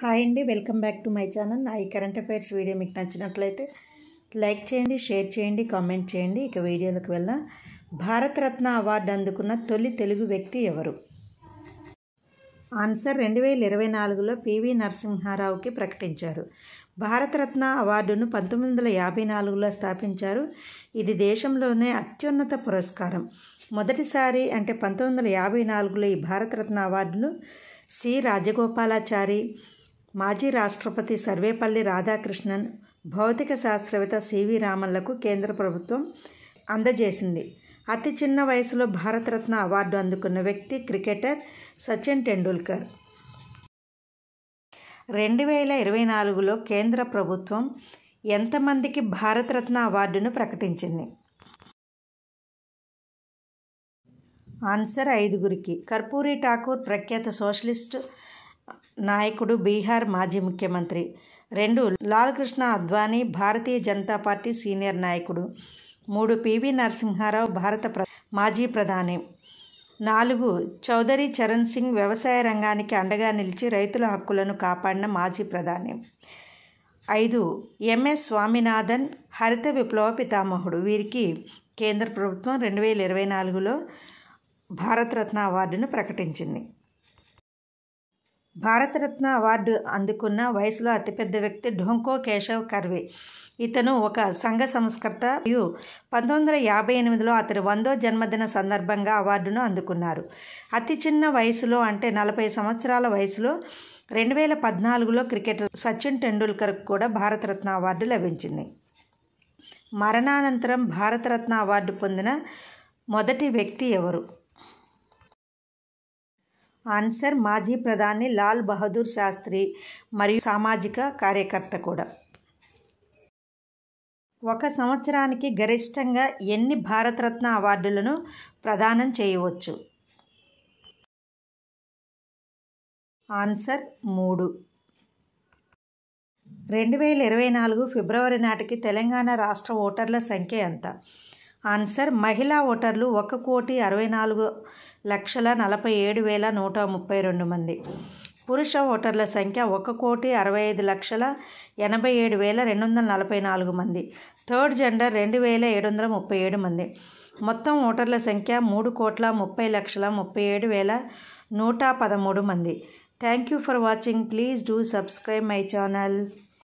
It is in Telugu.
హాయ్ అండి welcome back to my channel నా ఈ కరెంట్ అఫైర్స్ వీడియో మీకు నచ్చినట్లయితే లైక్ చేయండి షేర్ చేయండి కామెంట్ చేయండి ఇక వీడియోలకు వెళ్దాం భారతరత్న అవార్డు అందుకున్న తొలి తెలుగు వ్యక్తి ఎవరు ఆన్సర్ రెండు వేల ఇరవై నాలుగులో పివి నరసింహారావుకి ప్రకటించారు భారతరత్న అవార్డును పంతొమ్మిది వందల యాభై నాలుగులో స్థాపించారు ఇది దేశంలోనే అత్యున్నత పురస్కారం మొదటిసారి అంటే పంతొమ్మిది వందల యాభై నాలుగులో ఈ భారతరత్న అవార్డును సి రాజగోపాలాచారి మాజీ రాష్ట్రపతి సర్వేపల్లి రాధాకృష్ణన్ భౌతిక శాస్త్రవేత్త సివి రామన్లకు కేంద్ర ప్రభుత్వం అందజేసింది అతి చిన్న వయసులో భారతరత్న అవార్డు అందుకున్న వ్యక్తి క్రికెటర్ సచిన్ టెండూల్కర్ రెండు వేల ఇరవై నాలుగులో కేంద్ర ప్రభుత్వం ఎంతమందికి భారతరత్న అవార్డును ప్రకటించింది ఆన్సర్ ఐదుగురికి కర్పూరి ఠాకూర్ ప్రఖ్యాత సోషలిస్టు నాయకుడు బీహార్ మాజీ ముఖ్యమంత్రి రెండు లాలకృష్ణ అద్వానీ భారతీయ జనతా పార్టీ సీనియర్ నాయకుడు మూడు పివి నరసింహారావు భారత ప్ర మాజీ ప్రధాని నాలుగు చౌదరి చరణ్ సింగ్ వ్యవసాయ రంగానికి అండగా నిలిచి రైతుల హక్కులను కాపాడిన మాజీ ప్రధాని ఐదు ఎంఎస్ స్వామినాథన్ హరిత విప్లవ పితామహుడు వీరికి కేంద్ర ప్రభుత్వం రెండు వేల ఇరవై నాలుగులో భారతరత్న అవార్డును ప్రకటించింది భారతరత్న అవార్డు అందుకున్న వయసులో అతిపెద్ద వ్యక్తి ఢోంకో కేశవ్ కర్వే ఇతను ఒక సంఘ సంస్కర్త మరియు పంతొమ్మిది వందల యాభై ఎనిమిదిలో అతని వందో జన్మదిన సందర్భంగా అవార్డును అందుకున్నారు అతి చిన్న వయసులో అంటే నలభై సంవత్సరాల వయసులో రెండు వేల పద్నాలుగులో క్రికెటర్ సచిన్ టెండూల్కర్కు కూడా భారతరత్న అవార్డు లభించింది మరణానంతరం భారతరత్న అవార్డు పొందిన మొదటి వ్యక్తి ఎవరు ఆన్సర్ మాజీ ప్రధాని లాల్ బహదూర్ శాస్త్రి మరియు సామాజిక కార్యకర్త కూడా ఒక సంవత్సరానికి గరిష్టంగా ఎన్ని భారతరత్న అవార్డులను ప్రదానం చేయవచ్చు ఆన్సర్ మూడు రెండు వేల ఇరవై నాలుగు ఫిబ్రవరి నాటికి తెలంగాణ రాష్ట్ర ఓటర్ల సంఖ్య ఎంత ఆన్సర్ మహిళా ఓటర్లు ఒక కోటి అరవై నాలుగు లక్షల నలభై ఏడు వేల నూట ముప్పై రెండు మంది పురుష ఓటర్ల సంఖ్య ఒక కోటి అరవై ఐదు లక్షల ఎనభై ఏడు వేల రెండు వందల నలభై నాలుగు మంది థర్డ్ జెండర్ రెండు వేల ఏడు వందల ముప్పై ఏడు మంది మొత్తం ఓటర్ల సంఖ్య మూడు కోట్ల ముప్పై లక్షల ముప్పై ఏడు వేల నూట పదమూడు మంది thank you for watching please do subscribe my channel